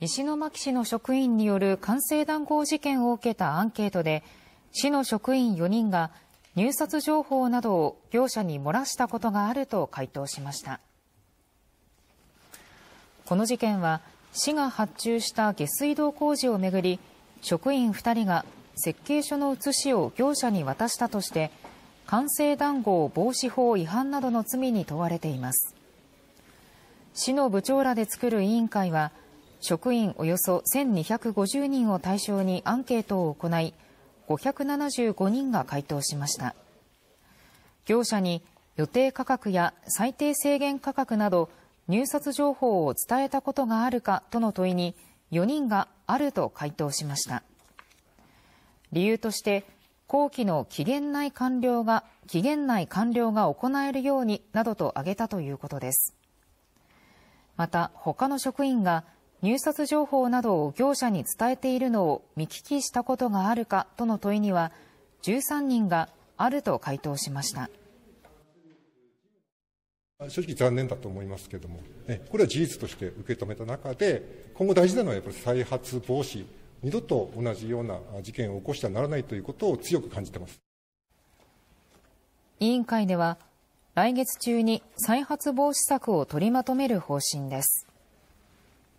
石巻市の職員による官製談合事件を受けたアンケートで、市の職員4人が入札情報などを業者に漏らしたことがあると回答しました。この事件は、市が発注した下水道工事をめぐり、職員2人が設計書の写しを業者に渡したとして、官製談合防止法違反などの罪に問われています。市の部長らで作る委員会は、職員およそ1250人を対象にアンケートを行い575人が回答しました業者に予定価格や最低制限価格など入札情報を伝えたことがあるかとの問いに4人があると回答しました理由として工期の期限内完了が期限内完了が行えるようになどと挙げたということですまた他の職員が入札情報などを業者に伝えているのを見聞きしたことがあるかとの問いには13人があると回答しました正直残念だと思いますけれども、これは事実として受け止めた中で、今後大事なのはやっぱり再発防止、二度と同じような事件を起こしてはならないということを強く感じてます委員会では、来月中に再発防止策を取りまとめる方針です。